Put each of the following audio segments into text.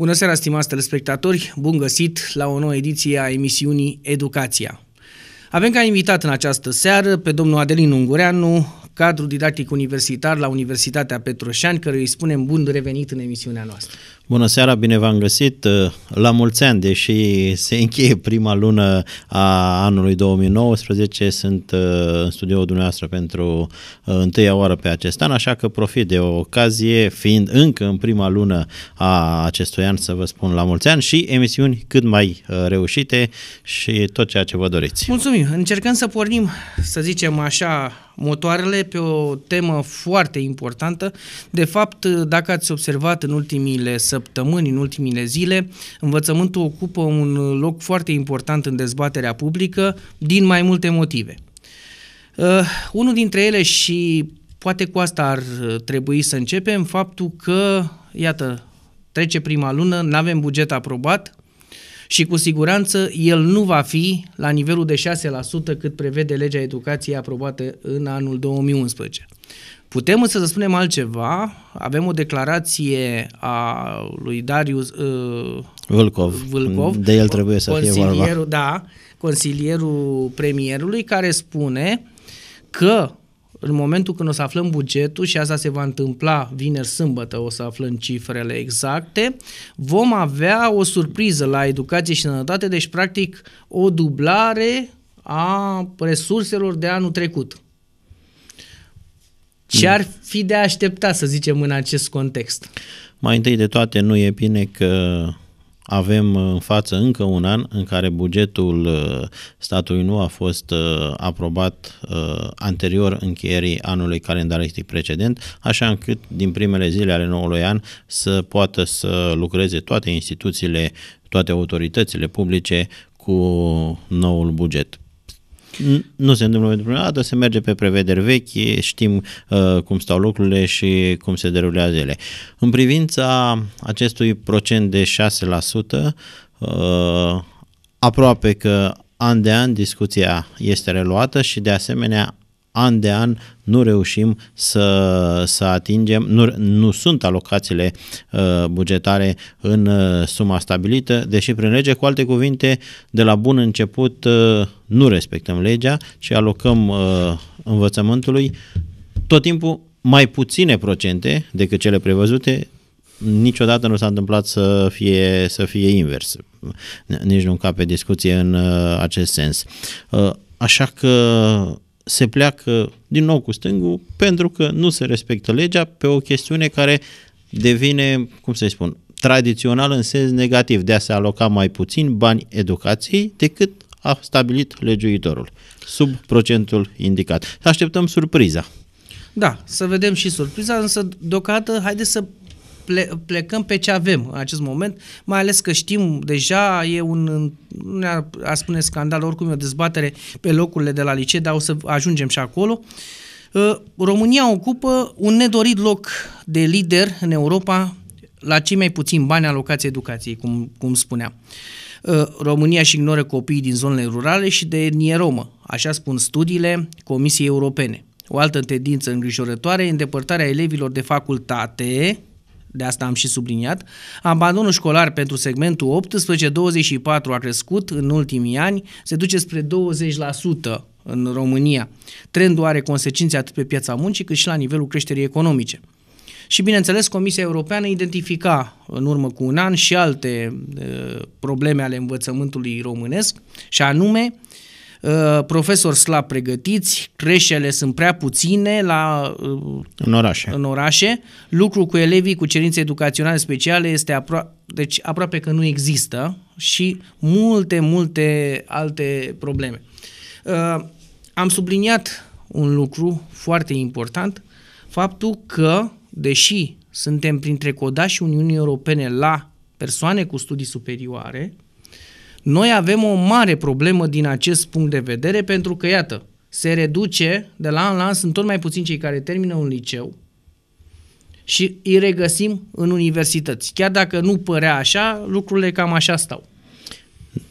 Bună seara, stimați telespectatori! Bun găsit la o nouă ediție a emisiunii Educația. Avem ca invitat în această seară pe domnul Adelin Ungureanu, cadru didactic universitar la Universitatea Petroșani, căruia îi spunem bun revenit în emisiunea noastră. Bună seara, bine v-am găsit! Uh, la mulți ani, deși se încheie prima lună a anului 2019, sunt uh, în studioul dumneavoastră pentru uh, întâia oară pe acest an, așa că profit de o ocazie, fiind încă în prima lună a acestui an, să vă spun la mulți ani și emisiuni cât mai reușite și tot ceea ce vă doriți. Mulțumim! Încercăm să pornim, să zicem așa, motoarele pe o temă foarte importantă. De fapt, dacă ați observat în ultimile săptămâni, săptămâni, în ultimile zile, învățământul ocupă un loc foarte important în dezbaterea publică din mai multe motive. Uh, unul dintre ele și poate cu asta ar uh, trebui să începem, faptul că, iată, trece prima lună, nu avem buget aprobat și cu siguranță el nu va fi la nivelul de 6% cât prevede legea educației aprobată în anul 2011. Putem însă să spunem altceva. Avem o declarație a lui Darius uh, Vâlcov. Vâlcov. De el trebuie să fie vorba. Da, consilierul premierului care spune că în momentul când o să aflăm bugetul și asta se va întâmpla vineri sâmbătă, o să aflăm cifrele exacte, vom avea o surpriză la educație și sănătate, deci practic o dublare a resurselor de anul trecut. Ce mm. ar fi de așteptat, să zicem, în acest context? Mai întâi de toate, nu e bine că avem în față încă un an în care bugetul uh, statului nu a fost uh, aprobat uh, anterior încheierii anului calendaristic precedent, așa încât din primele zile ale noului an să poată să lucreze toate instituțiile, toate autoritățile publice cu noul buget. Nu se întâmplă pentru prima dată, se merge pe prevederi vechi, știm uh, cum stau lucrurile și cum se derulează ele. În privința acestui procent de 6%, uh, aproape că an de an discuția este reluată și de asemenea an de an nu reușim să, să atingem, nu, nu sunt alocațiile uh, bugetare în uh, suma stabilită, deși prin lege, cu alte cuvinte, de la bun început uh, nu respectăm legea, și alocăm uh, învățământului tot timpul mai puține procente decât cele prevăzute, niciodată nu s-a întâmplat să fie, să fie invers. Nici nu încape discuție în uh, acest sens. Uh, așa că se pleacă din nou cu stângul pentru că nu se respectă legea pe o chestiune care devine, cum să-i spun, tradițional în sens negativ, de a se aloca mai puțin bani educației decât a stabilit legiuitorul, sub procentul indicat. Așteptăm surpriza. Da, să vedem și surpriza, însă deocamdată haideți să ple, plecăm pe ce avem în acest moment, mai ales că știm deja, e un, nu a spune scandal, oricum e o dezbatere pe locurile de la licee, dar o să ajungem și acolo. Uh, România ocupă un nedorit loc de lider în Europa la cei mai puțini bani alocați educației, cum, cum spuneam. Uh, România și ignoră copiii din zonele rurale și de etnie romă, așa spun studiile Comisiei Europene. O altă tendință îngrijorătoare e îndepărtarea elevilor de facultate de asta am și subliniat, abandonul școlar pentru segmentul 18-24 a crescut în ultimii ani, se duce spre 20% în România. Trendul are consecințe atât pe piața muncii cât și la nivelul creșterii economice. Și bineînțeles, Comisia Europeană identifica în urmă cu un an și alte e, uh, probleme ale învățământului românesc, și anume Uh, profesori slab pregătiți, creșele sunt prea puține la, uh, în, orașe. în orașe, lucru cu elevii cu cerințe educaționale speciale este aproape, deci aproape că nu există și multe, multe alte probleme. Uh, am subliniat un lucru foarte important, faptul că, deși suntem printre codași Uniunii Europene la persoane cu studii superioare, noi avem o mare problemă din acest punct de vedere pentru că, iată, se reduce de la an la an, sunt tot mai puțini cei care termină un liceu și îi regăsim în universități. Chiar dacă nu părea așa, lucrurile cam așa stau.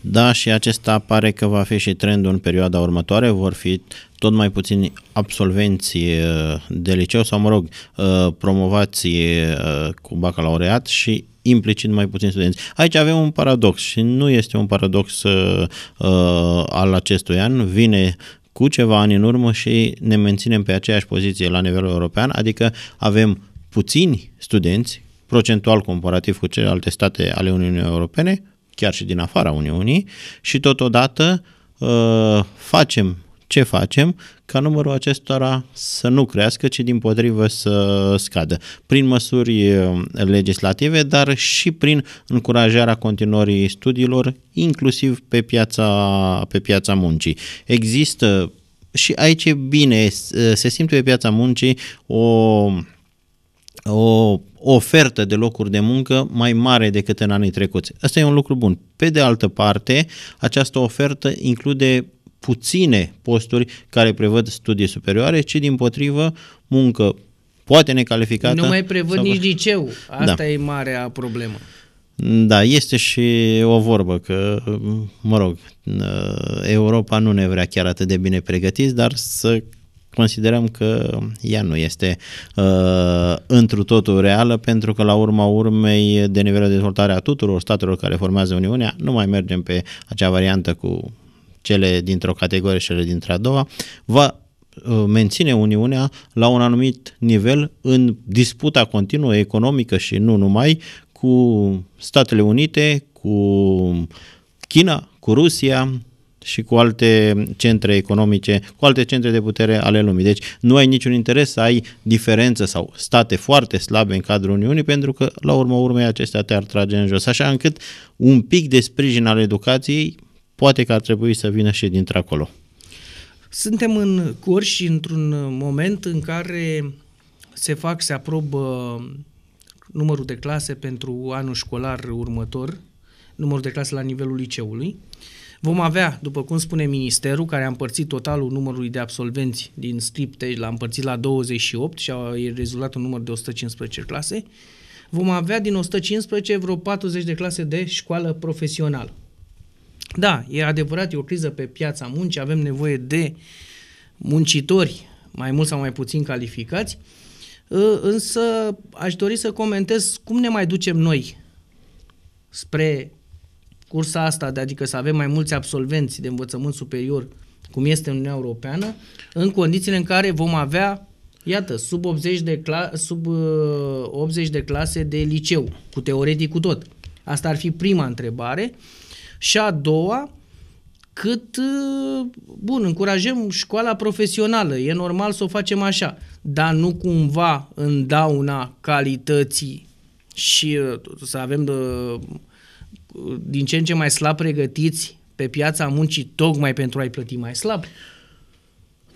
Da, și acesta pare că va fi și trendul în perioada următoare. Vor fi tot mai puțini absolvenți uh, de liceu sau, mă rog, uh, promovații uh, cu bacalaureat și implicit mai puțini studenți. Aici avem un paradox și nu este un paradox uh, uh, al acestui an, vine cu ceva ani în urmă și ne menținem pe aceeași poziție la nivel european, adică avem puțini studenți, procentual comparativ cu celelalte state ale Uniunii Europene, chiar și din afara Uniunii, și totodată uh, facem ce facem ca numărul acestora să nu crească, ci din potrivă să scadă. Prin măsuri eh, legislative, dar și prin încurajarea continuării studiilor, inclusiv pe piața, pe piața muncii. Există și aici e bine, eh, se simte pe piața muncii o, o ofertă de locuri de muncă mai mare decât în anii trecuți. Asta e un lucru bun. Pe de altă parte, această ofertă include puține posturi care prevăd studii superioare, ci din potrivă muncă poate necalificată. Nu mai prevăd sau... nici liceu. Da. Asta da. e marea problemă. Da, este și o vorbă că, mă rog, uh, Europa nu ne vrea chiar atât de bine pregătiți, dar să considerăm că ea nu este uh, întru totul reală, pentru că la urma urmei de nivelul de dezvoltare a tuturor statelor care formează Uniunea, nu mai mergem pe acea variantă cu cele dintr-o categorie și cele dintr-a doua, va uh, menține Uniunea la un anumit nivel în disputa continuă economică și nu numai cu Statele Unite, cu China, cu Rusia, și cu alte centre economice, cu alte centre de putere ale lumii. Deci nu ai niciun interes să ai diferență sau state foarte slabe în cadrul Uniunii, pentru că la urmă urmei acestea te-ar trage în jos. Așa încât un pic de sprijin al educației poate că ar trebui să vină și dintr-acolo. Suntem în curs și într-un moment în care se fac, se aprobă numărul de clase pentru anul școlar următor, numărul de clase la nivelul liceului. Vom avea, după cum spune ministerul, care a împărțit totalul numărului de absolvenți din stripte, l-a împărțit la 28 și a rezultat un număr de 115 clase, vom avea din 115 vreo 40 de clase de școală profesională. Da, e adevărat, e o criză pe piața muncii, avem nevoie de muncitori mai mult sau mai puțin calificați, însă aș dori să comentez cum ne mai ducem noi spre cursa asta, de, adică să avem mai mulți absolvenți de învățământ superior, cum este în Uniunea Europeană, în condițiile în care vom avea, iată, sub 80 de, cla- sub, 80 ă, de clase de liceu, cu teoretic cu tot. Asta ar fi prima întrebare. Și a doua, cât, uh, bun, încurajăm școala profesională, e normal să o facem așa, dar nu cumva în dauna calității și uh, să avem de, uh, din ce în ce mai slab pregătiți pe piața muncii tocmai pentru a-i plăti mai slab.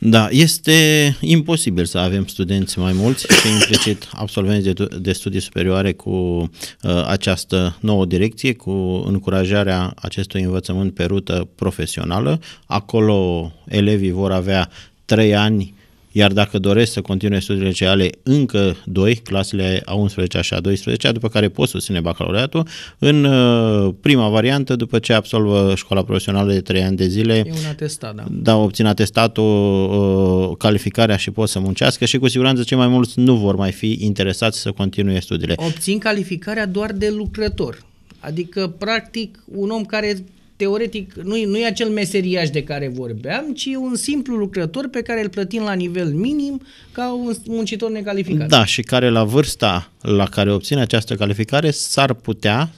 Da, este imposibil să avem studenți mai mulți și implicit absolvenți de, de studii superioare cu uh, această nouă direcție, cu încurajarea acestui învățământ pe rută profesională. Acolo elevii vor avea trei ani iar dacă doresc să continue studiile liceale încă 2, clasele a 11 și a 12, după care pot susține bacalaureatul, în uh, prima variantă, după ce absolvă școala profesională de 3 ani de zile, e un atestat, da. da, obțin atestatul, uh, calificarea și pot să muncească și cu siguranță cei mai mulți nu vor mai fi interesați să continue studiile. Obțin calificarea doar de lucrător. Adică, practic, un om care teoretic, nu, nu e acel meseriaș de care vorbeam, ci e un simplu lucrător pe care îl plătim la nivel minim ca un muncitor necalificat. Da, și care la vârsta la care obține această calificare s-ar putea,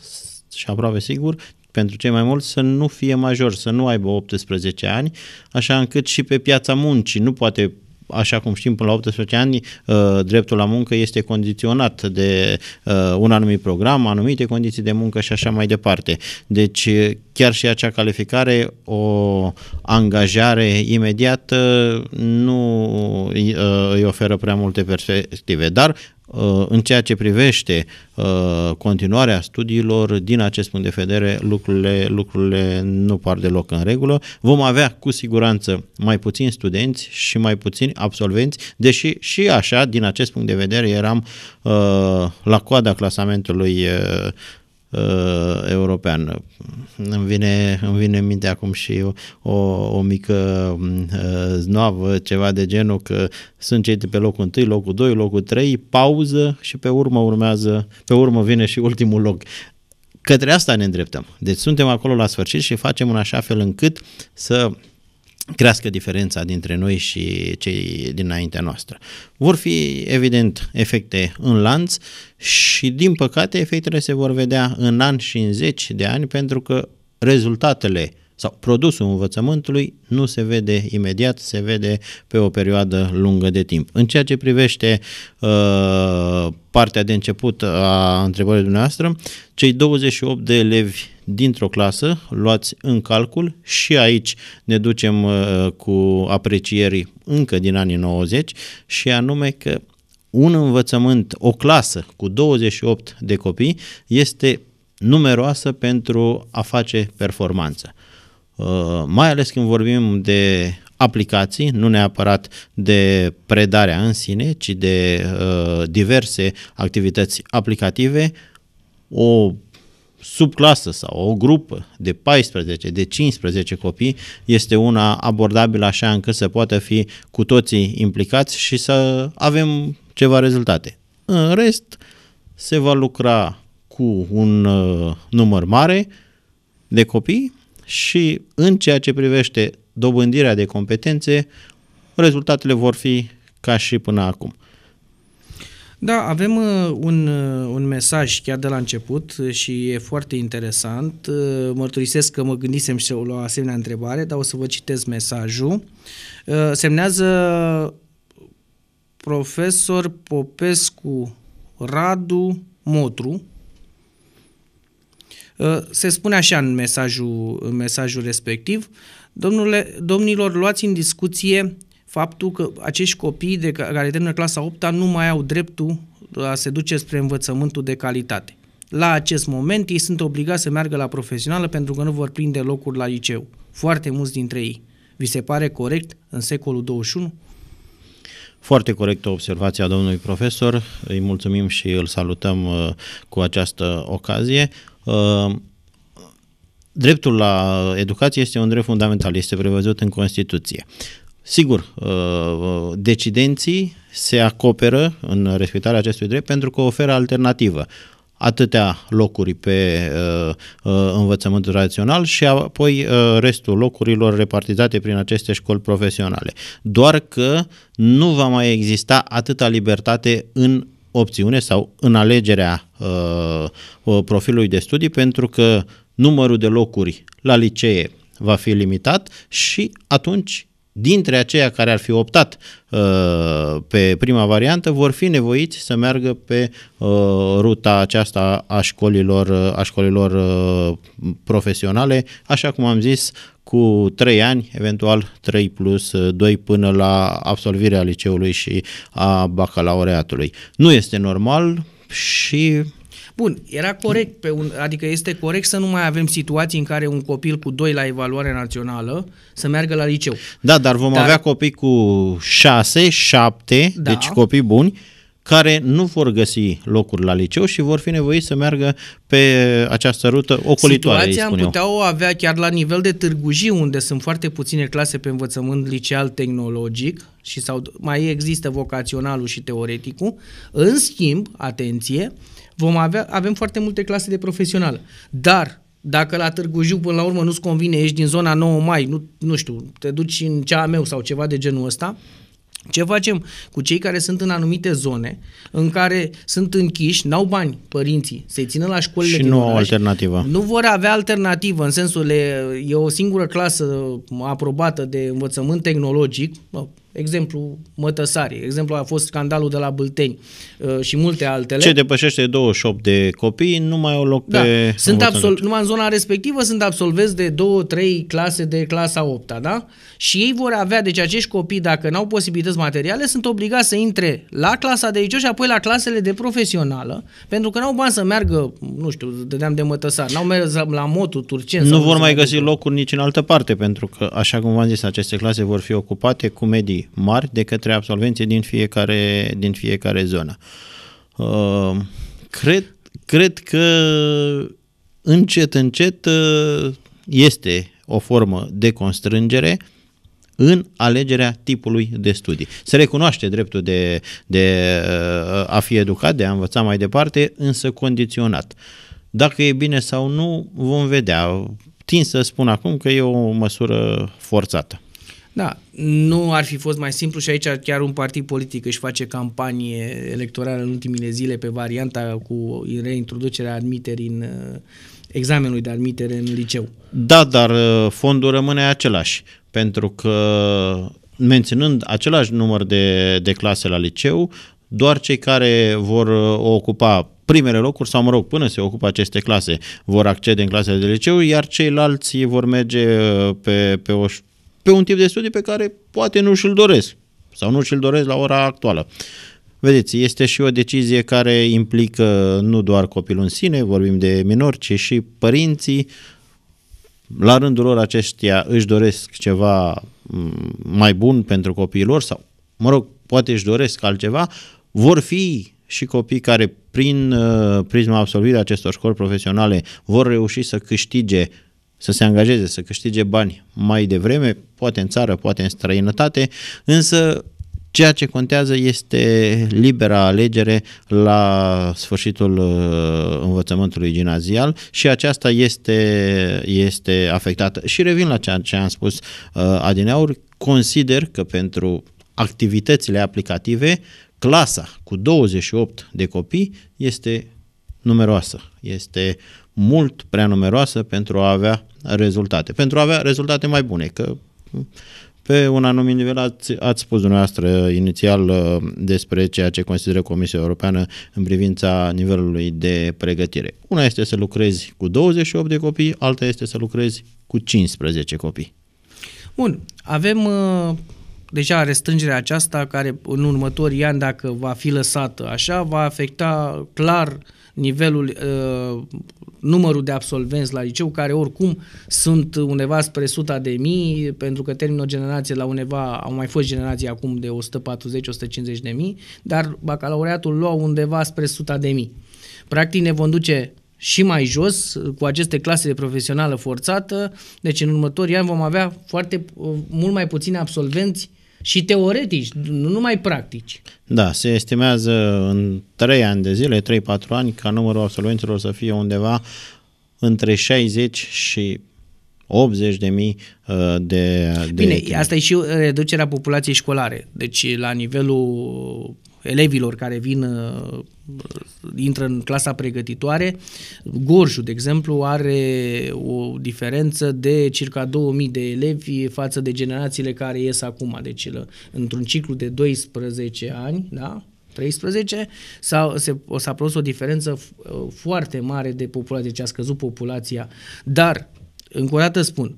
și aproape sigur, pentru cei mai mulți să nu fie major, să nu aibă 18 ani, așa încât și pe piața muncii nu poate așa cum știm, până la 18 ani, uh, dreptul la muncă este condiționat de uh, un anumit program, anumite condiții de muncă și așa mai departe. Deci, uh, chiar și acea calificare, o angajare imediată nu îi oferă prea multe perspective. Dar Uh, în ceea ce privește uh, continuarea studiilor, din acest punct de vedere, lucrurile, lucrurile nu par deloc în regulă. Vom avea cu siguranță mai puțini studenți și mai puțini absolvenți, deși și așa, din acest punct de vedere, eram uh, la coada clasamentului uh, european. Îmi vine, îmi vine în minte acum și o, o mică mm, uh, znoavă, ceva de genul că sunt cei de pe locul 1, locul 2, locul 3, pauză și pe urmă urmează, pe urmă vine și ultimul loc către asta ne îndreptăm. Deci suntem acolo la sfârșit și facem în așa fel încât să crească diferența dintre noi și cei dinaintea noastră. Vor fi, evident, efecte în lanț și, din păcate, efectele se vor vedea în ani și în zeci de ani, pentru că rezultatele uh, sau produsul învățământului nu se vede imediat, se vede pe o perioadă lungă de timp. În ceea ce privește uh, partea de început a întrebării dumneavoastră, cei 28 de elevi dintr-o clasă luați în calcul și aici ne ducem uh, cu aprecieri încă din anii 90 și anume că un învățământ, o clasă cu 28 de copii este numeroasă pentru a face performanță. Uh, mai ales când vorbim de aplicații, nu neapărat de predarea în sine, ci de uh, diverse activități aplicative, o subclasă sau o grupă de 14, de 15 copii este una abordabilă așa încât să poată fi cu toții implicați și să avem ceva rezultate. În rest, se va lucra cu un uh, număr mare de copii și în ceea ce privește dobândirea de competențe, rezultatele vor fi ca și până acum. Da, avem uh, un, uh, un mesaj chiar de la început uh, și e foarte interesant. Mărturisesc că mă gândisem și la o asemenea întrebare, dar o să vă citesc mesajul. Semnează profesor Popescu Radu Motru, Uh, se spune așa în mesajul, în mesajul respectiv, Domnule, domnilor, luați în discuție faptul că acești copii de care termină clasa 8 nu mai au dreptul a se duce spre învățământul de calitate. La acest moment ei sunt obligați să meargă la profesională pentru că nu vor prinde locuri la liceu. Foarte mulți dintre ei. Vi se pare corect în secolul 21? Foarte corectă observația domnului profesor, îi mulțumim și îl salutăm uh, cu această ocazie. Uh, dreptul la educație este un drept fundamental, este prevăzut în Constituție. Sigur, uh, decidenții se acoperă în respectarea acestui drept pentru că oferă alternativă atâtea locuri pe uh, uh, învățământ rațional și apoi uh, restul locurilor repartizate prin aceste școli profesionale. Doar că nu va mai exista atâta libertate în opțiune sau în alegerea uh, uh, profilului de studii pentru că numărul de locuri la licee va fi limitat și atunci dintre aceia care ar fi optat uh, pe prima variantă vor fi nevoiți să meargă pe uh, ruta aceasta a școlilor, uh, a școlilor uh, profesionale, așa cum am zis, cu 3 ani, eventual 3 plus 2 uh, până la absolvirea liceului și a bacalaureatului. Nu este normal și Bun, era corect, pe un, adică este corect să nu mai avem situații în care un copil cu 2 la evaluare națională să meargă la liceu. Da, dar vom dar, avea copii cu 6, 7, da, deci copii buni, care nu vor găsi locuri la liceu și vor fi nevoiți să meargă pe această rută ocolitoare. Situația am putea o avea chiar la nivel de Târgu Jiu, unde sunt foarte puține clase pe învățământ liceal tehnologic și sau mai există vocaționalul și teoreticul. În schimb, atenție, vom avea, avem foarte multe clase de profesional, Dar dacă la Târgu Jiu până la urmă nu-ți convine, ești din zona 9 mai, nu, nu știu, te duci în cea meu sau ceva de genul ăsta, ce facem cu cei care sunt în anumite zone, în care sunt închiși, n-au bani părinții, se țină la școlile și din nu au alternativă. Nu vor avea alternativă, în sensul, e, e o singură clasă aprobată de învățământ tehnologic, Exemplu Mătăsarii, exemplu a fost scandalul de la Bâlteni uh, și multe altele. Ce depășește 28 de copii, nu mai au loc da. pe... Sunt absol- numai în zona respectivă sunt absolvenți de 2-3 clase de clasa 8 da? Și ei vor avea, deci acești copii, dacă n-au posibilități materiale, sunt obligați să intre la clasa de aici și apoi la clasele de profesională, pentru că n-au bani să meargă, nu știu, dădeam de mătăsar, n-au mers la motul turcen. Nu vor mai găsi locuri nici în altă parte, pentru că, așa cum v-am zis, aceste clase vor fi ocupate cu medii mari de către absolvenții din fiecare, din fiecare zonă. Uh, cred, cred că încet, încet uh, este o formă de constrângere în alegerea tipului de studii. Se recunoaște dreptul de, de uh, a fi educat, de a învăța mai departe, însă condiționat. Dacă e bine sau nu, vom vedea. Tin să spun acum că e o măsură forțată. Da, nu ar fi fost mai simplu și aici chiar un partid politic își face campanie electorală în ultimile zile pe varianta cu reintroducerea admiterii în uh, examenului de admitere în liceu. Da, dar uh, fondul rămâne același, pentru că menținând același număr de, de clase la liceu, doar cei care vor uh, ocupa primele locuri sau, mă rog, până se ocupă aceste clase, vor accede în clasele de liceu, iar ceilalți vor merge pe, pe o pe un tip de studiu pe care poate nu și-l doresc sau nu și-l doresc la ora actuală. Vedeți, este și o decizie care implică nu doar copilul în sine, vorbim de minori, ci și părinții. La rândul lor aceștia își doresc ceva mm, mai bun pentru copiii lor sau, mă rog, poate își doresc altceva. Vor fi și copii care prin uh, prisma absolvirii acestor școli profesionale vor reuși să câștige să se angajeze, să câștige bani mai devreme, poate în țară, poate în străinătate, însă Ceea ce contează este libera alegere la sfârșitul uh, învățământului gimnazial și aceasta este, este afectată. Și revin la ceea ce am spus uh, adineauri, consider că pentru activitățile aplicative, clasa cu 28 de copii este numeroasă, este mult prea numeroasă pentru a avea rezultate. Pentru a avea rezultate mai bune, că pe un anumit nivel ați, ați spus dumneavoastră inițial uh, despre ceea ce consideră Comisia Europeană în privința nivelului de pregătire. Una este să lucrezi cu 28 de copii, alta este să lucrezi cu 15 copii. Bun, avem uh, deja restrângerea aceasta care în următorii ani, dacă va fi lăsată așa, va afecta clar nivelul, uh, numărul de absolvenți la liceu, care oricum sunt undeva spre suta de mii, pentru că termină o generație la undeva, au mai fost generații acum de 140-150 de mii, dar bacalaureatul lua undeva spre suta de mii. Practic ne vom duce și mai jos cu aceste clase de profesională forțată, deci în următorii ani vom avea foarte uh, mult mai puțini absolvenți și teoretici, nu numai practici. Da, se estimează în 3 ani de zile, 3-4 ani, ca numărul absolvenților să fie undeva între 60 și 80 de mii uh, de... Bine, de... asta e și uh, reducerea populației școlare. Deci la nivelul elevilor care vin uh, intră în clasa pregătitoare. Gorjul, de exemplu, are o diferență de circa 2000 de elevi față de generațiile care ies acum, deci uh, într-un ciclu de 12 ani, da? 13, s-a, se, s-a produs o diferență uh, foarte mare de populație, deci a scăzut populația. Dar, încă o dată spun,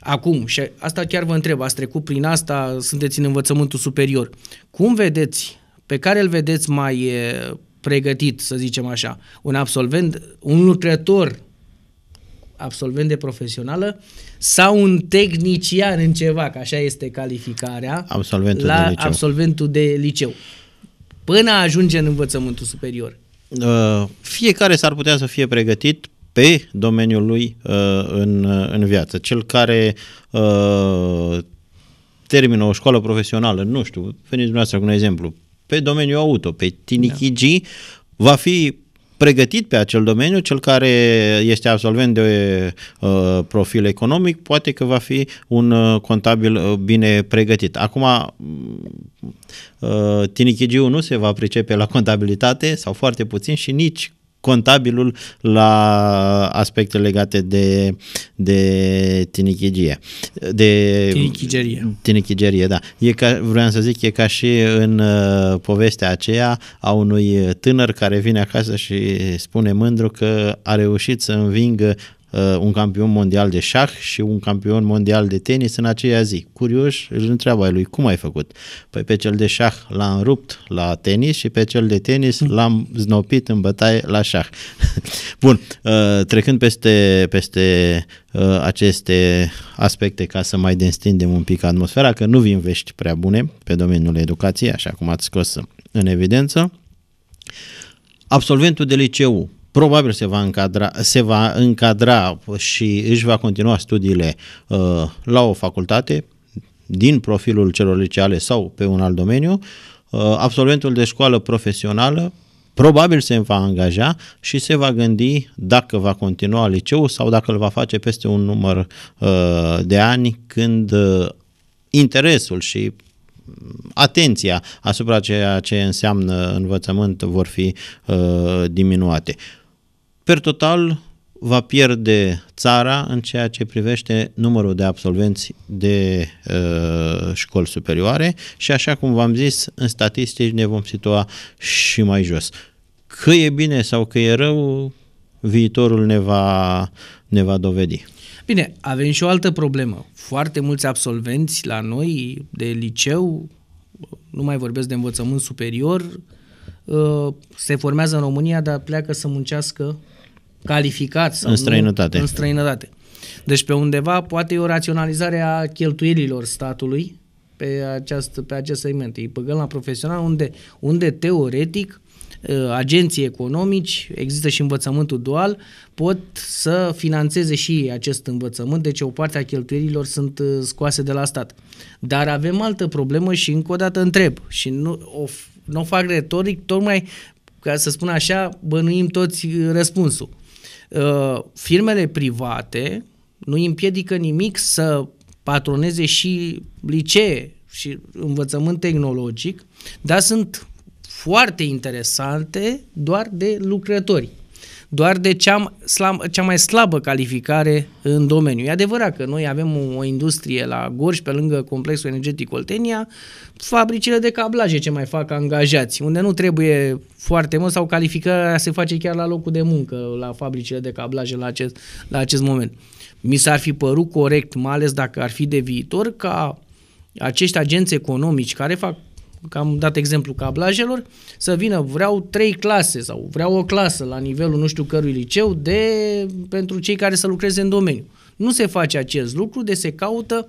acum, și asta chiar vă întreb, ați trecut prin asta, sunteți în învățământul superior, cum vedeți, pe care îl vedeți mai uh, pregătit, să zicem așa, un absolvent, un lucrător absolvent de profesională sau un tehnician în ceva, că așa este calificarea, absolventul la de liceu. absolventul de liceu, până ajunge în învățământul superior. Uh, fiecare s-ar putea să fie pregătit pe domeniul lui uh, în, uh, în viață. Cel care termină o școală profesională, nu știu, veniți dumneavoastră cu un exemplu, pe domeniul auto, pe Tinichigi, da. va fi pregătit pe acel domeniu, cel care este absolvent de uh, profil economic, poate că va fi un uh, contabil uh, bine pregătit. Acum, mm, uh, Tinichigiu nu se va pricepe la contabilitate sau foarte puțin și nici contabilul la aspecte legate de, de tinichigie. De, tinichigerie. Tinichigerie, da. E ca, vreau să zic, e ca și în uh, povestea aceea a unui tânăr care vine acasă și spune mândru că a reușit să învingă Uh, un campion mondial de șah și un campion mondial de tenis în aceea zi. Curios, îl întreabă lui, cum ai făcut? Păi pe cel de șah l-am rupt la tenis și pe cel de tenis mm. l-am znopit în bătaie la șah. Bun, uh, trecând peste, peste uh, aceste aspecte ca să mai destindem un pic atmosfera, că nu vin vești prea bune pe domeniul educației, așa cum ați scos în evidență. Absolventul de liceu probabil se va încadra, se va încadra și își va continua studiile uh, la o facultate din profilul celor liceale sau pe un alt domeniu, uh, absolventul de școală profesională probabil se va angaja și se va gândi dacă va continua liceul sau dacă îl va face peste un număr uh, de ani când uh, interesul și atenția asupra ceea ce înseamnă învățământ vor fi uh, diminuate. Per total, va pierde țara în ceea ce privește numărul de absolvenți de uh, școli superioare și așa cum v-am zis, în statistici ne vom situa și mai jos. Că e bine sau că e rău, viitorul ne va, ne va dovedi. Bine, avem și o altă problemă. Foarte mulți absolvenți la noi de liceu, nu mai vorbesc de învățământ superior, uh, se formează în România, dar pleacă să muncească calificat sau în străinătate. Nu, în străinătate. Deci pe undeva poate e o raționalizare a cheltuielilor statului pe, această, pe acest segment. Îi băgăm la profesional unde, unde teoretic ă, agenții economici, există și învățământul dual, pot să financeze și acest învățământ, deci o parte a cheltuielilor sunt ă, scoase de la stat. Dar avem altă problemă și încă o dată întreb și nu o, nu o fac retoric, tocmai ca să spun așa, bănuim toți ă, răspunsul. Uh, firmele private nu îi împiedică nimic să patroneze și licee și învățământ tehnologic, dar sunt foarte interesante doar de lucrători doar de cea, slab, cea mai slabă calificare în domeniu. E adevărat că noi avem o, o industrie la Gorj, pe lângă complexul energetic Oltenia, fabricile de cablaje ce mai fac angajați, unde nu trebuie foarte mult sau calificarea se face chiar la locul de muncă, la fabricile de cablaje la acest, la acest moment. Mi s-ar fi părut corect, mai ales dacă ar fi de viitor, ca acești agenți economici care fac că am dat exemplu cablajelor, să vină, vreau trei clase sau vreau o clasă la nivelul nu știu cărui liceu de, pentru cei care să lucreze în domeniu. Nu se face acest lucru, de se caută,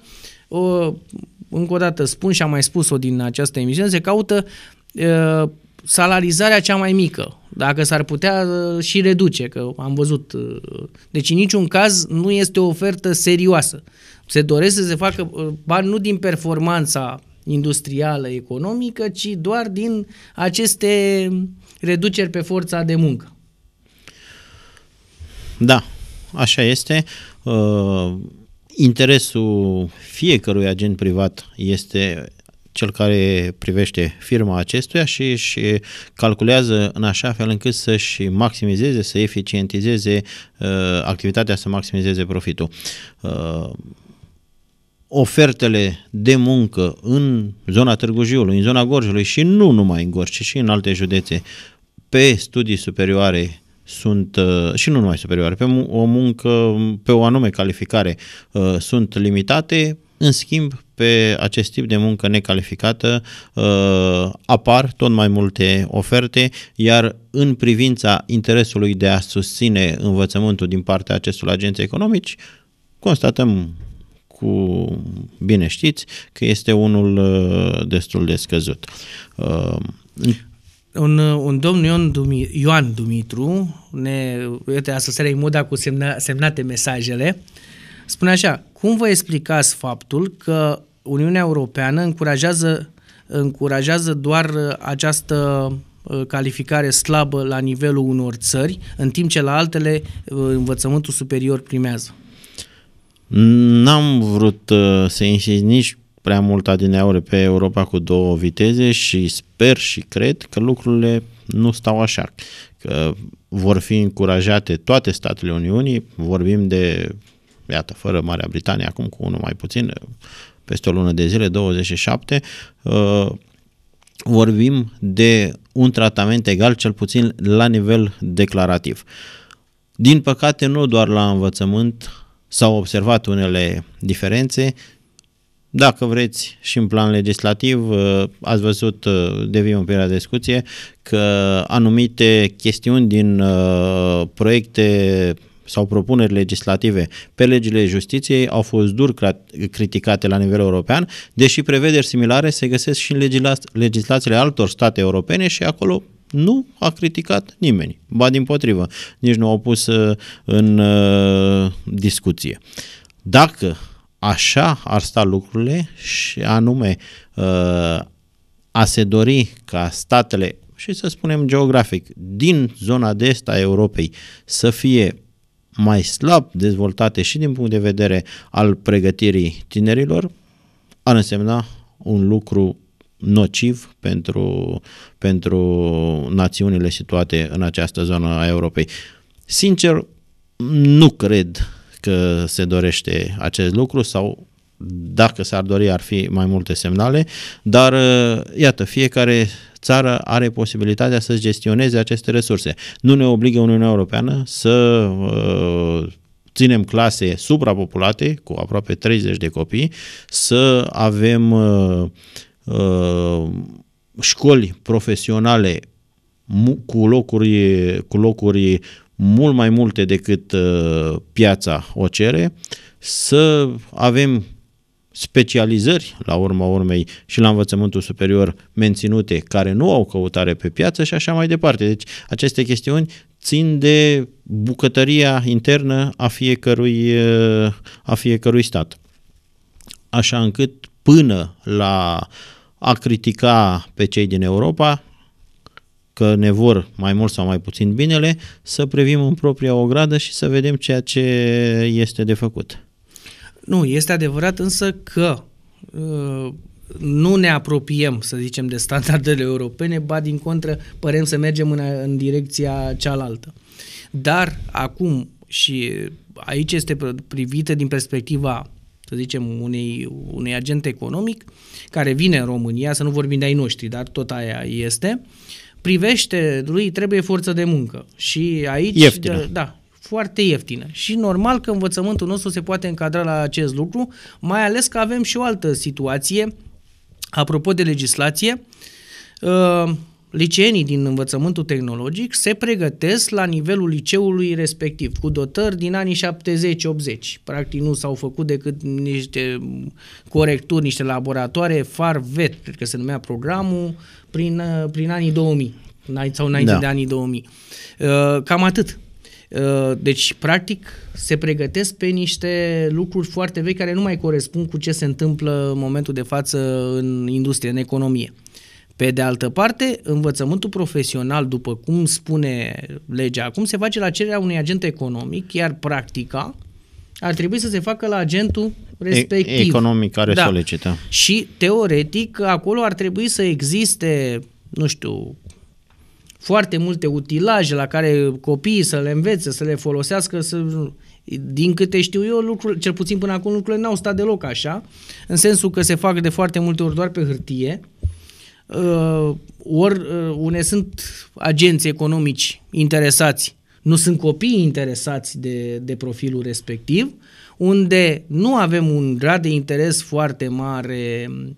încă o dată spun și am mai spus-o din această emisiune, se caută salarizarea cea mai mică, dacă s-ar putea și reduce, că am văzut. Deci în niciun caz nu este o ofertă serioasă. Se doresc să se facă bani nu din performanța industrială, economică, ci doar din aceste reduceri pe forța de muncă. Da, așa este. Uh, interesul fiecărui agent privat este cel care privește firma acestuia și își calculează în așa fel încât să-și maximizeze, să eficientizeze uh, activitatea, să maximizeze profitul. Uh, ofertele de muncă în zona Târgu Jiului, în zona Gorjului și nu numai în Gorj, ci și în alte județe, pe studii superioare sunt, uh, și nu numai superioare, pe o muncă, pe o anume calificare, uh, sunt limitate, în schimb, pe acest tip de muncă necalificată uh, apar tot mai multe oferte, iar în privința interesului de a susține învățământul din partea acestor agenții economici, constatăm cu, bine știți, că este unul uh, destul de scăzut. Uh, un, uh, un domn Ion Dumi, Ioan Dumitru, ne, uite, astea e moda cu semna, semnate mesajele, spune așa, cum vă explicați faptul că Uniunea Europeană încurajează, încurajează doar această calificare slabă la nivelul unor țări, în timp ce la altele învățământul superior primează? N-am vrut uh, să insist nici prea mult adineauri pe Europa cu două viteze și sper și cred că lucrurile nu stau așa, că vor fi încurajate toate statele Uniunii, vorbim de, iată, fără Marea Britanie, acum cu unul mai puțin, peste o lună de zile, 27, uh, vorbim de un tratament egal, cel puțin la nivel declarativ. Din păcate, nu doar la învățământ S-au observat unele diferențe, dacă vreți, și în plan legislativ, uh, ați văzut, uh, devin un pic la discuție, că anumite chestiuni din uh, proiecte sau propuneri legislative pe legile justiției au fost dur criticate la nivel european, deși prevederi similare se găsesc și în legislațiile altor state europene și acolo nu a criticat nimeni. Ba din potrivă, nici nu au pus uh, în uh, discuție. Dacă așa ar sta lucrurile și anume uh, a se dori ca statele și să spunem geografic, din zona de est a Europei să fie mai slab dezvoltate și din punct de vedere al pregătirii tinerilor, ar însemna un lucru nociv pentru, pentru națiunile situate în această zonă a Europei. Sincer, nu cred că se dorește acest lucru sau dacă s-ar dori ar fi mai multe semnale, dar uh, iată, fiecare țară are posibilitatea să gestioneze aceste resurse. Nu ne obligă Uniunea Europeană să uh, ținem clase suprapopulate, cu aproape 30 de copii, să avem uh, Uh, școli profesionale cu locuri, cu locuri mult mai multe decât uh, piața o cere, să avem specializări, la urma urmei, și la învățământul superior menținute, care nu au căutare pe piață și așa mai departe. Deci, aceste chestiuni țin de bucătăria internă a fiecărui, uh, a fiecărui stat. Așa încât, până la uh, a critica pe cei din Europa că ne vor mai mult sau mai puțin binele, să privim în propria ogradă și să vedem ceea ce este de făcut. Nu, este adevărat însă că uh, nu ne apropiem, să zicem, de standardele europene, ba din contră, părem să mergem în, în direcția cealaltă. Dar acum, și aici este privită din perspectiva să zicem, unei, unei agent economic care vine în România, să nu vorbim de ai noștri, dar tot aia este, privește, lui trebuie forță de muncă. Și aici, ieftină. Da, da foarte ieftină. Și normal că învățământul nostru se poate încadra la acest lucru, mai ales că avem și o altă situație, apropo de legislație, ă, liceenii din învățământul tehnologic se pregătesc la nivelul liceului respectiv, cu dotări din anii 70-80. Practic nu s-au făcut decât niște corecturi, niște laboratoare, FARVET, cred că se numea programul, prin, prin anii 2000 sau înainte da. de anii 2000. Uh, cam atât. Uh, deci, practic, se pregătesc pe niște lucruri foarte vechi care nu mai corespund cu ce se întâmplă în momentul de față în industrie, în economie. Pe de altă parte, învățământul profesional, după cum spune legea acum, se face la cererea unui agent economic, iar practica ar trebui să se facă la agentul respectiv. Economic care da. solicită. Și teoretic acolo ar trebui să existe, nu știu, foarte multe utilaje la care copiii să le învețe, să le folosească, să... Din câte știu eu, lucrul, cel puțin până acum lucrurile n-au stat deloc așa, în sensul că se fac de foarte multe ori doar pe hârtie, Uh, ori uh, unde sunt agenți economici interesați, nu sunt copii interesați de, de profilul respectiv, unde nu avem un grad de interes foarte mare um,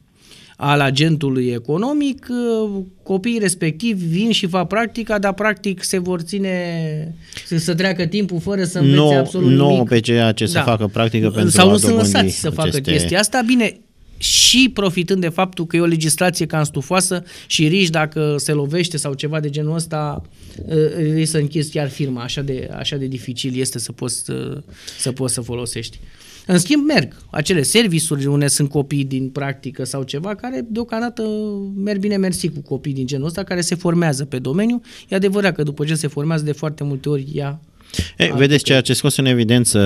al agentului economic, uh, copiii respectivi vin și fac practica, dar practic se vor ține să, să treacă timpul fără să învețe no, absolut no nimic. Nu pe ceea ce da. să facă practică pentru Sau nu sunt lăsați să facă chestia asta. Bine, și profitând de faptul că e o legislație cam stufoasă și riși dacă se lovește sau ceva de genul ăsta, ă, ă, e să închizi chiar firma. Așa de, așa de dificil este să poți ă, să, poți să folosești. În schimb, merg acele servisuri unde sunt copii din practică sau ceva care deocamdată merg bine mersi cu copii din genul ăsta care se formează pe domeniu. E adevărat că după ce se formează de foarte multe ori ea... Ei, vedeți ceea ce scos în evidență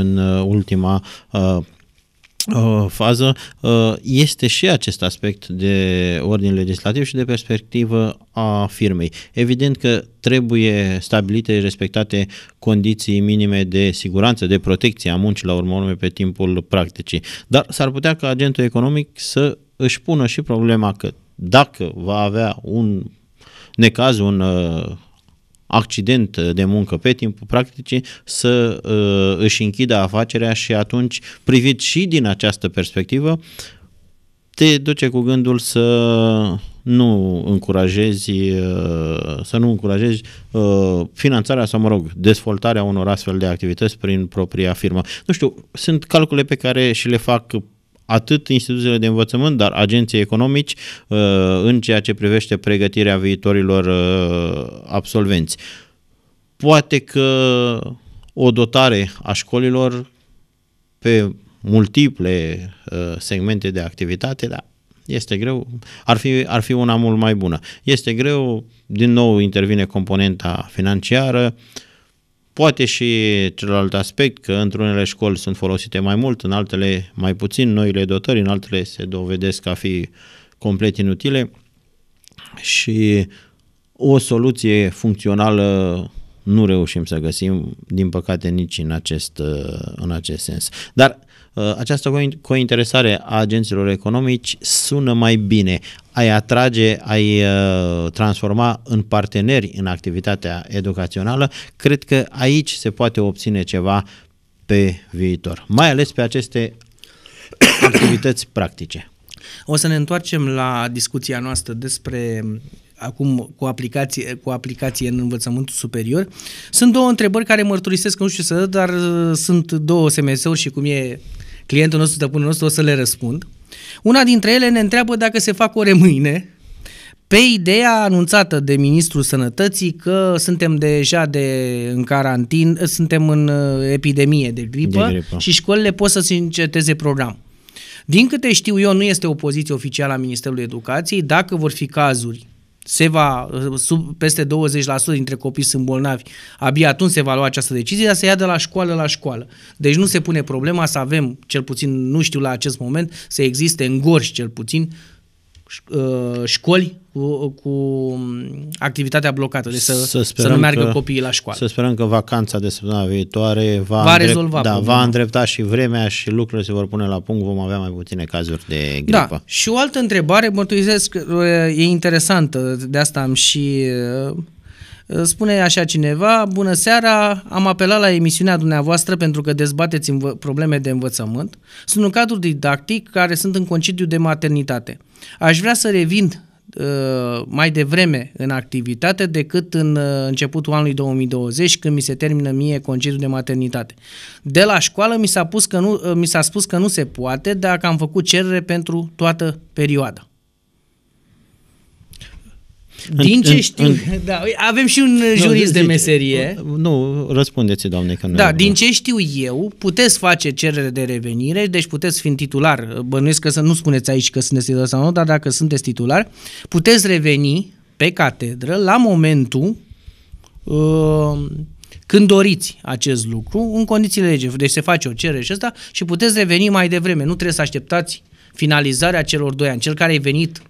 în ultima Uh, fază uh, este și acest aspect de ordin legislativ și de perspectivă a firmei. Evident că trebuie stabilite și respectate condiții minime de siguranță, de protecție a muncii la urmă pe timpul practicii. Dar s-ar putea ca agentul economic să își pună și problema că dacă va avea un necaz, un uh, accident de muncă pe timpul practicii să uh, își închidă afacerea și atunci, privit și din această perspectivă, te duce cu gândul să nu încurajezi uh, să nu încurajezi uh, finanțarea sau, mă rog, dezvoltarea unor astfel de activități prin propria firmă. Nu știu, sunt calcule pe care și le fac atât instituțiile de învățământ, dar agenții economici uh, în ceea ce privește pregătirea viitorilor uh, absolvenți. Poate că o dotare a școlilor pe multiple uh, segmente de activitate, da, este greu, ar fi, ar fi una mult mai bună. Este greu, din nou intervine componenta financiară, uh, Poate și celălalt aspect că într-unele școli sunt folosite mai mult, în altele mai puțin, noile dotări, în altele se dovedesc a fi complet inutile și o soluție funcțională nu reușim să găsim, din păcate, nici în acest, în acest sens. Dar Uh, această cointeresare a agenților economici sună mai bine. Ai atrage, ai uh, transforma în parteneri în activitatea educațională, cred că aici se poate obține ceva pe viitor, mai ales pe aceste activități practice. O să ne întoarcem la discuția noastră despre um, acum cu aplicație, cu aplicație în învățământul superior. Sunt două întrebări care mărturisesc că nu știu să, dar uh, sunt două SMS-uri și cum e clientul nostru, stăpânul nostru, o să le răspund. Una dintre ele ne întreabă dacă se fac ore mâine, pe ideea anunțată de Ministrul Sănătății că suntem deja de, în carantin, suntem în uh, epidemie de gripă, de gripă. și școlile pot să-ți înceteze program. Din câte știu eu, nu este o poziție oficială a Ministerului Educației. Dacă vor fi cazuri se va, sub, peste 20% dintre copii sunt bolnavi, abia atunci se va lua această decizie, dar se ia de la școală la școală. Deci nu se pune problema să avem, cel puțin nu știu la acest moment, să existe în gorj cel puțin Uh, școli cu, cu um, activitatea blocată, deci să, să, să nu meargă că, copiii la școală. Să sperăm că vacanța de săptămâna viitoare va, va, îndrept, rezolva da, va îndrepta și vremea și lucrurile se vor pune la punct, vom avea mai puține cazuri de da, gripă. Da, și o altă întrebare, mărturisesc, uh, e interesantă, de asta am și uh, Spune așa cineva, bună seara, am apelat la emisiunea dumneavoastră pentru că dezbateți înv- probleme de învățământ. Sunt un cadru didactic care sunt în concediu de maternitate. Aș vrea să revin uh, mai devreme în activitate decât în uh, începutul anului 2020 când mi se termină mie concediul de maternitate. De la școală mi s-a, pus că nu, uh, mi s-a spus că nu se poate dacă am făcut cerere pentru toată perioada. Din în, ce știu, în, da, avem și un nu, jurist de meserie. Nu, răspundeți, doamne, că nu. Da, din ce știu eu, puteți face cerere de revenire, deci puteți fi în titular. Bănuiesc că să nu spuneți aici că sunteți titular sau nu, dar dacă sunteți titular, puteți reveni pe catedră la momentul uh, când doriți acest lucru, în condițiile lege. Deci se face o cerere și asta și puteți reveni mai devreme. Nu trebuie să așteptați finalizarea celor doi ani. Cel care a venit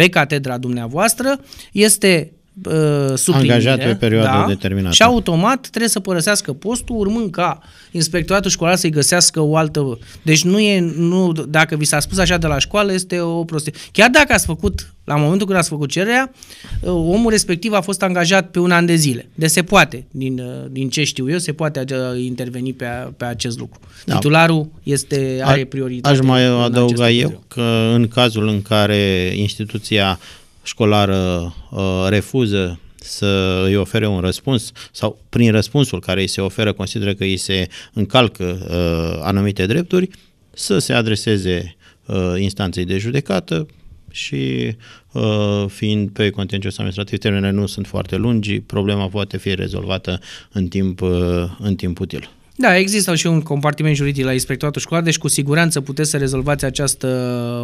pe catedra dumneavoastră este uh, Angajat pe perioadă da, determinată. Și automat trebuie să părăsească postul, urmând ca inspectoratul școlar să-i găsească o altă... Deci nu e... Nu, dacă vi s-a spus așa de la școală, este o prostie. Chiar dacă ați făcut, la momentul când ați făcut cererea, uh, omul respectiv a fost angajat pe un an de zile. De deci se poate, din, uh, din ce știu eu, se poate interveni pe, pe acest lucru. Da. Titularul este, are prioritate. Aș mai adăuga eu că în cazul în care instituția școlară uh, refuză să îi ofere un răspuns sau prin răspunsul care îi se oferă consideră că îi se încalcă uh, anumite drepturi, să se adreseze uh, instanței de judecată, și uh, fiind pe contencios administrativ, termenele nu sunt foarte lungi, problema poate fi rezolvată în timp, uh, în timp util. Da, există și un compartiment juridic la inspectoratul școlar, deci cu siguranță puteți să rezolvați această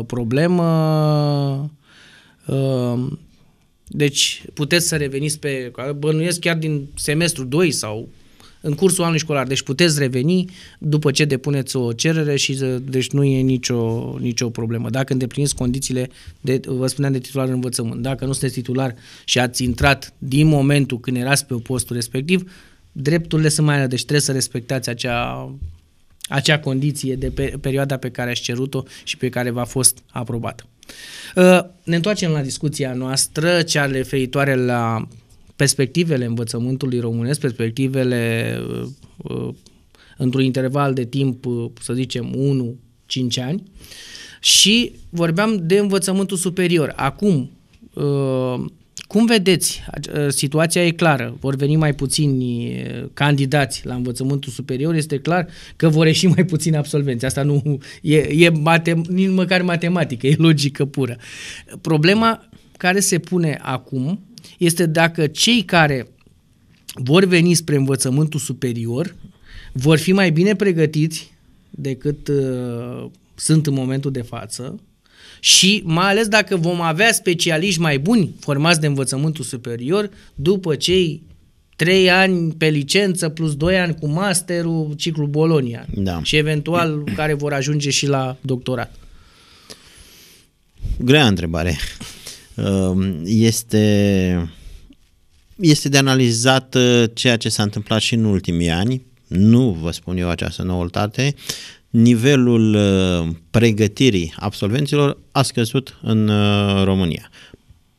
problemă. Ehm, deci puteți să reveniți pe, bănuiesc chiar din semestru 2 sau în cursul anului școlar. Deci puteți reveni după ce depuneți o cerere și deci nu e nicio, nicio problemă. Dacă îndepliniți condițiile, de, vă spuneam de titular în învățământ, dacă nu sunteți titular și ați intrat din momentul când erați pe postul respectiv, drepturile sunt mai alea, deci trebuie să respectați acea, acea condiție de pe, perioada pe care ați cerut-o și pe care v-a fost aprobată. Uh, ne întoarcem la discuția noastră, cea referitoare la perspectivele învățământului românesc, perspectivele uh, uh, într-un interval de timp, să zicem, 1-5 ani și vorbeam de învățământul superior. Acum, cum vedeți? Ă, situația e clară. Vor veni mai puțini ă, candidați la învățământul superior. Este clar că vor ieși mai puțini absolvenți. Asta nu e, e matem, nici măcar matematică, e logică pură. Problema care se pune acum este dacă cei care vor veni spre învățământul superior vor fi mai bine pregătiți decât uh, sunt în momentul de față, și mai ales dacă vom avea specialiști mai buni formați de învățământul superior după cei 3 ani pe licență plus 2 ani cu masterul ciclu Bolonia da. și eventual care vor ajunge și la doctorat. Grea întrebare. Um, este, este de analizat uh, ceea ce s-a întâmplat și în ultimii ani. Nu vă spun eu această noutate, nivelul uh, pregătirii absolvenților a scăzut în uh, România.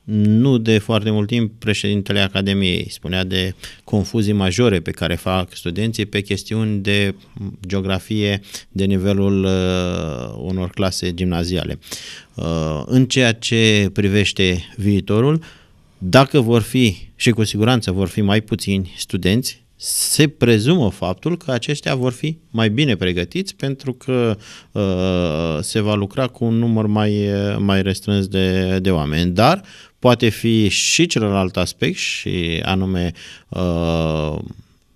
Nu de foarte mult timp, președintele Academiei spunea de confuzii majore pe care fac studenții pe chestiuni de geografie de nivelul uh, unor clase gimnaziale. Uh, în ceea ce privește viitorul, dacă vor fi, și cu siguranță vor fi mai puțini studenți se prezumă faptul că aceștia vor fi mai bine pregătiți pentru că uh, se va lucra cu un număr mai, uh, mai restrâns de, de oameni. Dar poate fi și celălalt aspect și anume uh,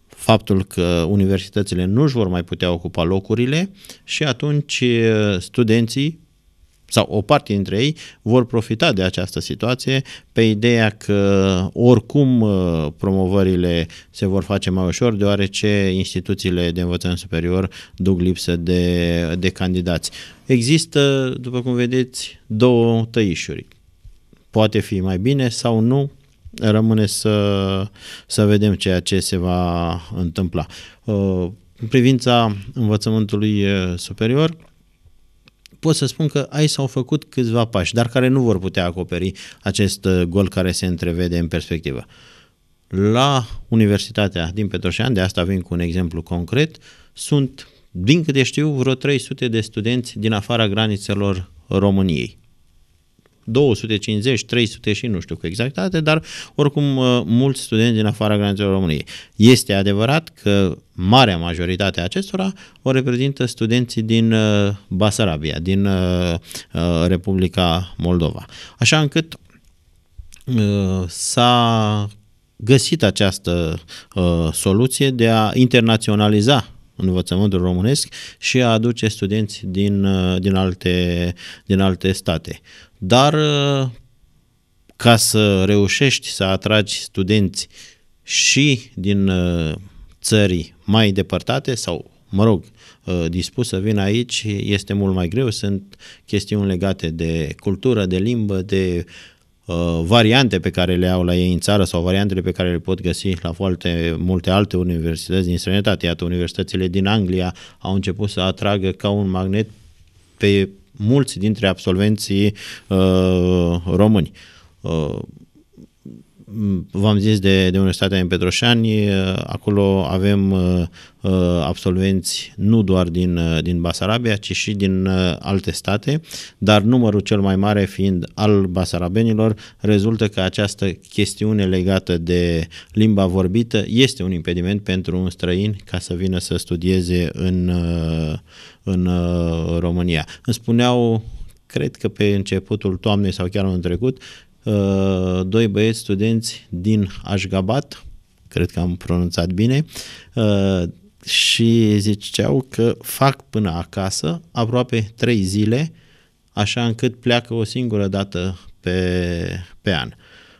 faptul că universitățile nu își vor mai putea ocupa locurile și atunci uh, studenții sau o parte dintre ei vor profita de această situație pe ideea că oricum uh, promovările se vor face mai ușor deoarece instituțiile de învățământ superior duc lipsă de, de candidați. Există, după cum vedeți, două tăișuri. Poate fi mai bine sau nu, rămâne să, să vedem ceea ce se va întâmpla. Uh, în privința învățământului uh, superior, pot să spun că aici s-au făcut câțiva pași, dar care nu vor putea acoperi acest uh, gol care se întrevede în perspectivă. La Universitatea din Petroșani, de asta vin cu un exemplu concret, sunt, din câte știu, vreo 300 de studenți din afara granițelor României. 250, 300 și nu știu cu exactate, dar oricum uh, mulți studenți din afara granițelor României. Este adevărat că marea majoritate a acestora o reprezintă studenții din uh, Basarabia, din uh, Republica Moldova. Așa încât s-a găsit această soluție de a internaționaliza învățământul românesc și a aduce studenți din, din, alte, din alte state. Dar uh, ca să reușești să atragi studenți și din uh, țări mai depărtate sau, mă rog, uh, dispus să vină aici, este mult mai greu. Sunt chestiuni legate de cultură, de limbă, de variante pe care le au la ei în țară sau variantele pe care le pot găsi la foarte multe alte universități din străinătate. Iată, universitățile din Anglia au început să atragă ca un magnet pe mulți dintre absolvenții uh, români. Uh, v-am zis de, de Universitatea în Petroșani, uh, acolo avem uh, uh, absolvenți nu doar din, din Basarabia, ci și din alte state, dar numărul cel mai mare fiind al basarabenilor, rezultă că această chestiune legată de limba vorbită este un impediment pentru un străin ca să vină să studieze în, în România. Îmi spuneau cred că pe începutul toamnei sau chiar în trecut, Uh, doi băieți studenți din Ashgabat, cred că am pronunțat bine, uh, și ziceau că fac până acasă aproape trei zile, așa încât pleacă o singură dată pe, pe an.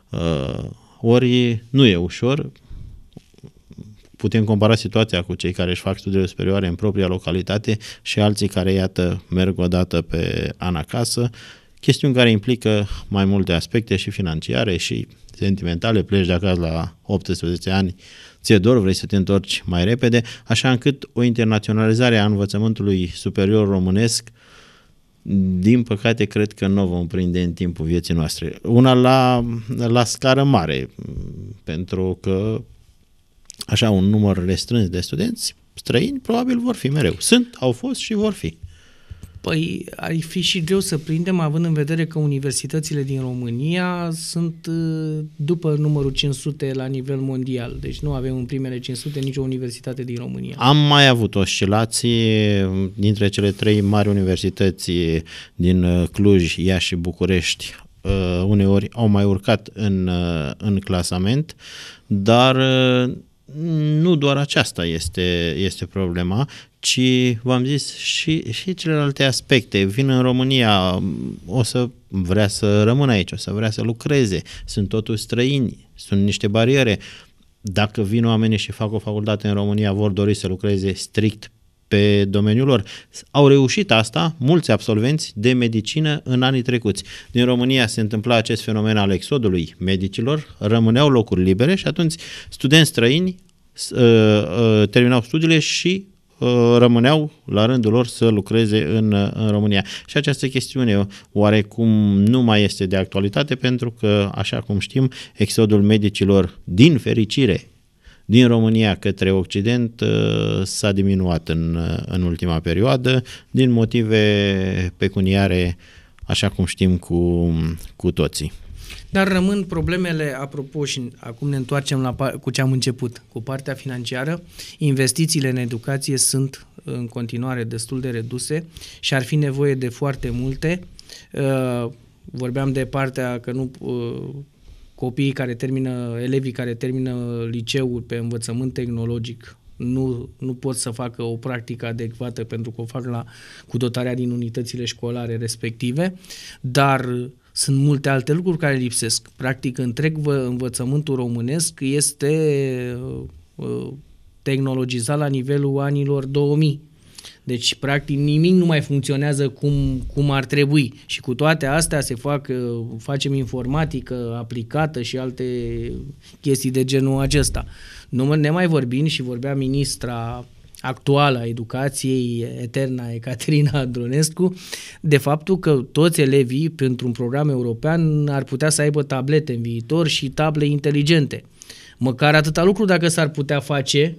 Uh, ori nu e ușor, putem compara situația cu cei care își fac studiile superioare în propria localitate și alții care, iată, merg o dată pe an acasă, chestiuni care implică mai multe aspecte și financiare și sentimentale, pleci de acasă la 18 ani, ți-e dor, vrei să te întorci mai repede, așa încât o internaționalizare a învățământului superior românesc din păcate, cred că nu o vom prinde în timpul vieții noastre. Una la, la scară mare, pentru că așa un număr restrâns de studenți străini probabil vor fi mereu. Sunt, au fost și vor fi. Păi ar fi și greu să prindem, având în vedere că universitățile din România sunt uh, după numărul 500 la nivel mondial. Deci nu avem în primele 500 nicio universitate din România. Am mai avut oscilații um, dintre cele trei mari universități din uh, Cluj, Iași și București. Uh, uneori au mai urcat în, în clasament, dar nu doar aceasta este, este problema, ci, v-am zis, și, și celelalte aspecte. Vin în România, o să vrea să rămână aici, o să vrea să lucreze, sunt totuși străini, sunt niște bariere. Dacă vin oamenii și fac o facultate în România, vor dori să lucreze strict pe domeniul lor. Au reușit asta mulți absolvenți de medicină în anii trecuți. Din România se întâmpla acest fenomen al exodului medicilor, rămâneau locuri libere și atunci studenți străini uh, uh, terminau studiile și ă, rămâneau la rândul lor să lucreze în, în România. Și această chestiune oarecum nu mai este de actualitate pentru că, așa cum știm, exodul medicilor, din fericire, din România către Occident uh, s-a diminuat în, uh, în ultima perioadă din motive pecuniare, așa cum știm cu, cu toții. Dar rămân problemele, apropo, și acum ne întoarcem la, cu ce am început, cu partea financiară. Investițiile în educație sunt în continuare destul de reduse și ar fi nevoie de foarte multe. Uh, vorbeam de partea că nu copiii care termină, elevii care termină liceul pe învățământ tehnologic nu, nu pot să facă o practică adecvată pentru că o fac la, cu dotarea din unitățile școlare respective, dar sunt multe alte lucruri care lipsesc. Practic, întreg învățământul românesc este uh, tehnologizat la nivelul anilor 2000 deci, practic, nimic nu mai funcționează cum, cum ar trebui. Și cu toate astea se fac, uh, facem informatică aplicată și alte chestii de genul acesta. Nu ne mai vorbim și vorbea ministra actuală a educației, eterna Ecaterina Dronescu de faptul că toți elevii, pentru un program european, ar putea să aibă tablete în viitor și table inteligente. Măcar atâta lucru dacă s-ar putea face,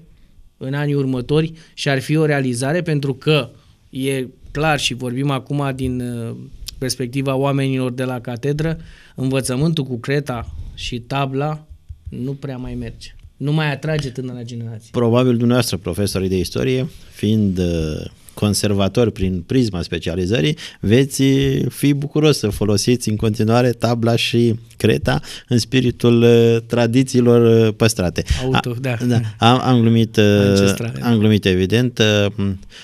în anii următori și ar fi o realizare pentru că e clar și vorbim acum din uh, perspectiva oamenilor de la catedră, învățământul cu creta și tabla nu prea mai merge. Nu mai atrage tânăra generație. Probabil dumneavoastră, profesorii de istorie, fiind uh, conservator prin prisma specializării, veți fi bucuros să folosiți în continuare tabla și creta în spiritul uh, tradițiilor uh, păstrate. Auto, A, da. da. Am, am glumit, uh, da. am glumit evident.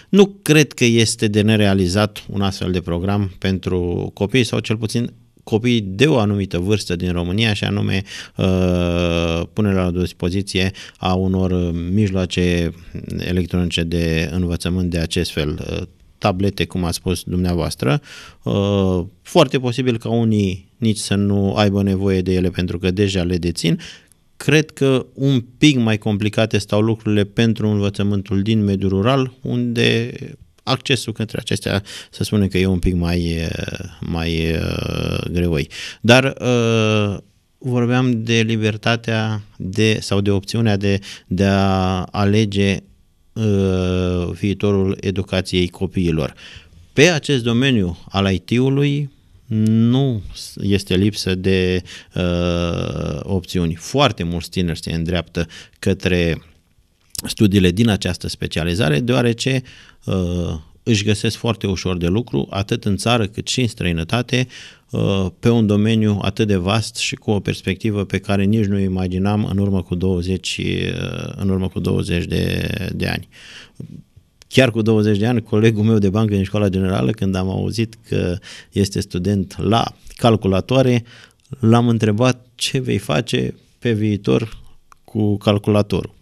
Nu cred că este de nerealizat un astfel de program pentru copii sau cel puțin copiii de o anumită vârstă din România și anume uh, punerea la dispoziție a unor uh, mijloace electronice de învățământ de acest fel uh, tablete, cum a spus dumneavoastră. Foarte posibil ca unii nici să nu aibă nevoie de ele pentru că deja le dețin. Cred că un pic mai complicate stau lucrurile pentru învățământul din mediul rural, unde accesul către acestea, să spunem că e un pic mai, mai uh, greoi. Dar vorbeam de libertatea de, sau de opțiunea de, de a alege viitorul educației copiilor. Pe acest domeniu al IT-ului, nu este lipsă de uh, opțiuni. Foarte mulți tineri se îndreaptă către uh, studiile din această specializare, deoarece uh, își găsesc foarte ușor de lucru, atât în țară cât și în străinătate, uh, pe un domeniu atât de vast și cu o perspectivă pe care nici nu imaginam în urmă cu 20, uh, în urmă cu 20 de, de ani. Chiar cu 20 de ani, colegul meu de bancă din școala generală, când am auzit că este student la calculatoare, l-am întrebat ce vei face pe viitor cu calculatorul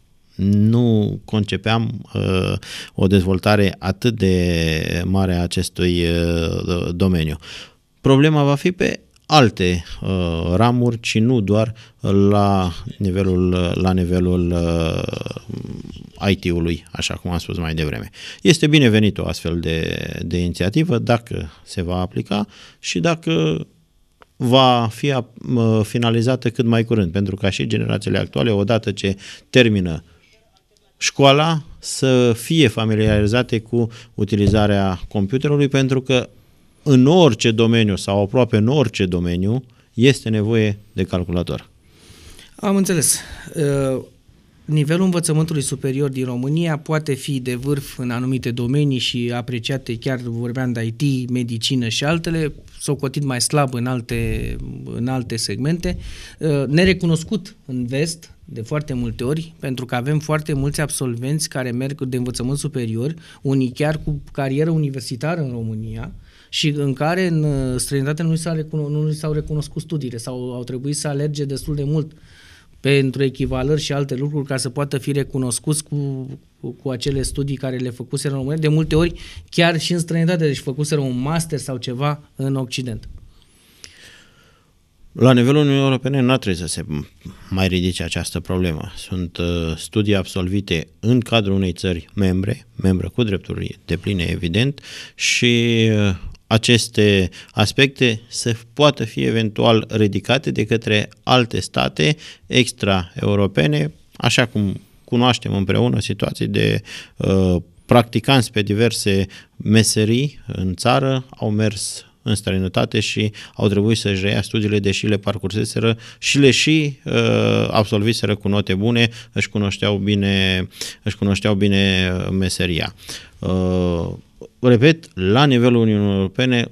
nu concepeam uh, o dezvoltare atât de mare a acestui uh, domeniu. Problema va fi pe alte uh, ramuri, ci nu doar la nivelul, la nivelul IT-ului, așa cum am spus mai devreme. Este binevenit o astfel de, de inițiativă dacă se va aplica și dacă va fi finalizată cât mai curând, pentru ca și generațiile actuale, odată ce termină uh, școala să fie familiarizate cu utilizarea computerului pentru că în orice domeniu sau aproape în orice domeniu este nevoie de calculator. Am înțeles. Uh, nivelul învățământului superior din România poate fi de vârf în anumite domenii și apreciate, chiar vorbeam de IT, medicină și altele, sau cotit mai slab în alte, în alte segmente, uh, nerecunoscut în vest, de foarte multe ori, pentru că avem foarte mulți absolvenți care merg de învățământ superior, unii chiar cu carieră universitară în România, și în care în uh, străinătate nu li s-au recunoscut studiile sau au trebuit să alerge destul de mult uh, pentru echivalări și alte lucruri ca să poată fi recunoscuți cu, cu acele studii care le făcuseră în România, de multe ori chiar și în străinătate, deci făcuseră un master sau ceva în Occident. La nivelul Uniunii Europene nu trebuie să se mai ridice această problemă. Sunt uh, studii absolvite în cadrul unei țări membre, membră cu drepturi de pline, evident, și uh, aceste aspecte să poată fi eventual ridicate de către alte state extraeuropene, așa cum cunoaștem împreună situații de uh, practicanți pe diverse meserii în țară, au mers în străinătate și au trebuit să-și reia studiile, deși le parcurseseră și le și uh, absolviseră cu note bune, își cunoșteau bine, își cunoșteau bine uh, meseria. Uh, repet, la nivelul Uniunii Europene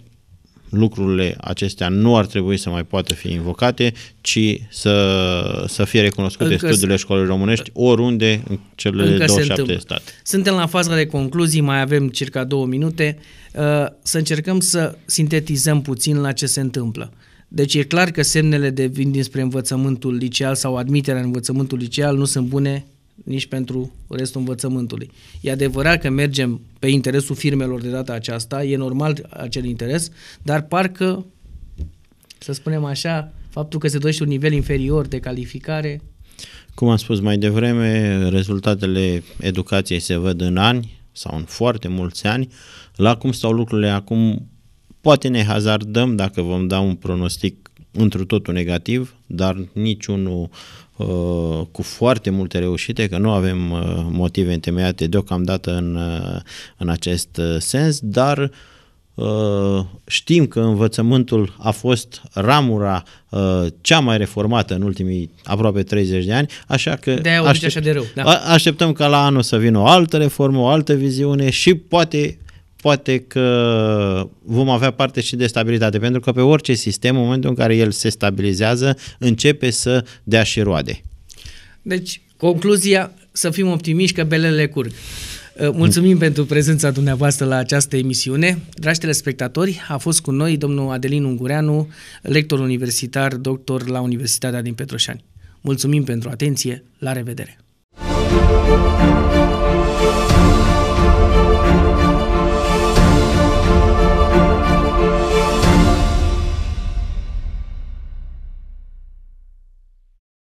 lucrurile acestea nu ar trebui să mai poată fi invocate, ci să, să fie recunoscute încă studiile școlii românești oriunde în cele 27 de state. Suntem la faza de concluzii, mai avem circa două minute, uh, să încercăm să sintetizăm puțin la ce se întâmplă. Deci e clar că semnele de vin dinspre învățământul liceal sau admiterea în învățământul liceal nu sunt bune nici pentru restul învățământului. E adevărat că mergem pe interesul firmelor de data aceasta, e normal acel interes, dar parcă, să spunem așa, faptul că se dorește un nivel inferior de calificare... Cum am spus mai devreme, rezultatele educației se văd în ani sau în foarte mulți ani. La cum stau lucrurile acum, poate ne hazardăm dacă vom da un pronostic întru totul negativ, dar niciunul Uh, cu foarte multe reușite, că nu avem uh, motive întemeiate deocamdată în, uh, în acest sens, dar știm că învățământul a fost ramura cea mai reformată în ultimii aproape 30 de ani, așa că de aștept, așa de rău, da. așteptăm ca la anul să vină o altă reformă, o altă viziune și poate poate că vom avea parte și de stabilitate, pentru că pe orice sistem, în momentul în care el se stabilizează, începe să dea și roade. Deci, concluzia, să fim optimiști că belele curg. Uh, mulțumim pentru prezența dumneavoastră la această emisiune. Dragi telespectatori, a fost cu noi domnul Adelin Ungureanu, lector universitar, doctor la Universitatea din Petroșani. Mulțumim pentru atenție, la revedere! Thank you